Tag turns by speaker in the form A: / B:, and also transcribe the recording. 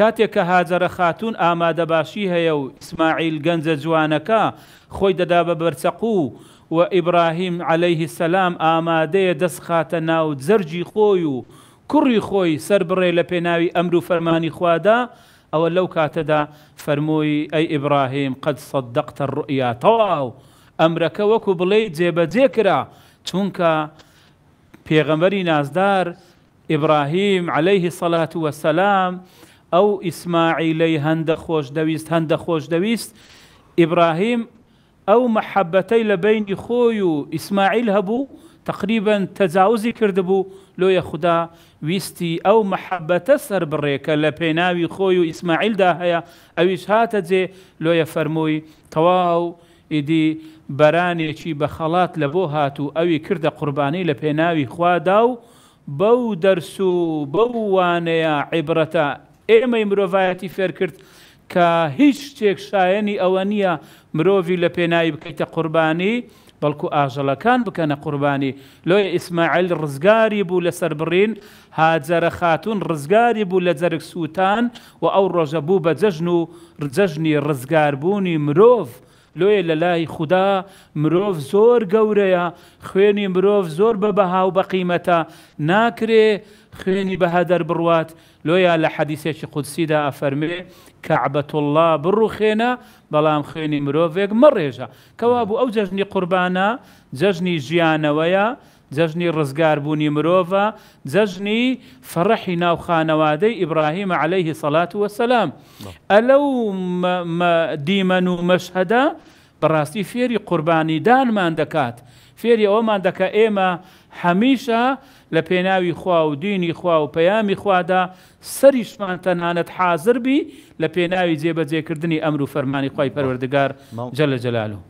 A: کاتێک کە هاجرە خاتون ئامادە باشی هەیە و ئیسماعیل گەنجە جوانەکە خۆی دەدا بە بەرچەقوو و ئیبراهیم عليهەیهی سەسلام ئامادەیە دەستخاتە ناو جەرجی خۆی و کوڕی خۆی سەر بڕێ لە پێناوی ئەمر و فەرمانی خوادا ئەوە لەو کاتەدا فەرمووی ئەی ئیبراهیم قەت سەدەقتە ڕئیا تەواو ئەمرەکە وەکو بڵێ جێبەجێ کرا چونکە پێغەمەری نازدار ئیبراهیم عليهەیهی سەلات وەسەسلام، ئەو ئیسماعیلەی هەندە خۆش دەویست هەندە خۆش دەویست ئیبراهیم ئەو مەحەبەتەی لە بینی خۆی و ئیسماعیل هەبوو تقریبن تەجاوزی کردبوو لۆیە خوددا ویستی ئەو مەحەبەتە سەر بڕێکە لە پێناوی خۆی و ئیسماعیلدا هەیە ئەویش هاتە جێ لۆیە فەرمووی تەواو ئیدی بەرانێکی بە خەڵات لە بۆ هاتوو ئەوی کردە قوربانەی لە پێناوی خوادا و بەو دەرس و بەو وانەیە عیبرەتە ئێمەی مرۆڤایەتی فێر کرد کە هیچ شتێک شایەنی ئەوە نییە مرۆڤی لە پێناایی بکەیتە قوربانی بەڵکو ئاژەڵەکان بکەنە قوربانی لۆی ئیسماعیل ڕزگاری بوو لە سربڕین هاجارە خاتون ڕزگاری بوو لە جەرگ سووتان و ئەو ڕۆژە بوو بە جەژن و جەژنی ڕزگاربوونی مرۆڤ لۆیە لە لای خوددا مرۆڤ زۆر گەورەیە خوێنی مرۆڤ زۆر بە بەهاو بەقیمەتە ناکرێ خوێنی بەهادەر بڕوات لۆیە لە حەدیسێکی قودسیدا ئەفەرمێ کەعبەتله بڕوخێنە بەڵام خوێنی مرۆڤێک مەڕێژە کەوا بوو ئەو جەژنی قوربانە جەژنی ژیانەوەیە جەژنی ڕزگاربوونی مرۆڤە جەژنی فەڕەحی ناوخانەوادەی ئیبراهیم عليهەیهی سەلات وەسەسلام ئەلەو دیمەن و مەشهدا بەڕاستی فێری قوربانی دانمان دەکات فێری ئەومان دەکە ئێمە هەمیشە لە پێناوی خوا و دینی خوا و پەیامی خوادا سەریشمان تەنانەت حاضربی لە پێناوی جێبەجێکردنی ئەمر و فەرمانی خی پەروەردگار جە لە جەلالو